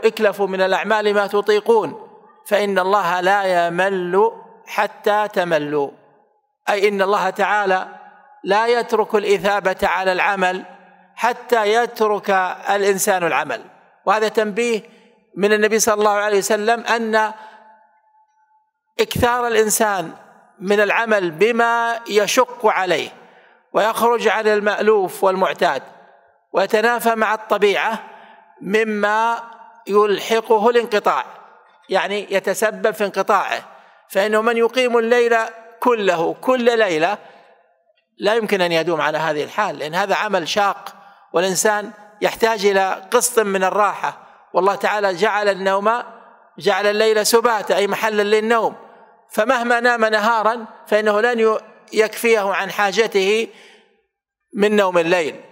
اكلفوا من الأعمال ما تطيقون فإن الله لا يمل حتى تملوا أي إن الله تعالى لا يترك الإثابة على العمل حتى يترك الإنسان العمل وهذا تنبيه من النبي صلى الله عليه وسلم أن إكثار الإنسان من العمل بما يشق عليه ويخرج عن المألوف والمعتاد ويتنافى مع الطبيعة مما يلحقه الانقطاع يعني يتسبب في انقطاعه فإنه من يقيم الليل كله كل ليلة لا يمكن أن يدوم على هذه الحال لأن هذا عمل شاق والإنسان يحتاج إلى قسط من الراحة والله تعالى جعل النوم جعل الليل سباتا أي محلا للنوم فمهما نام نهارا فإنه لن يكفيه عن حاجته من نوم الليل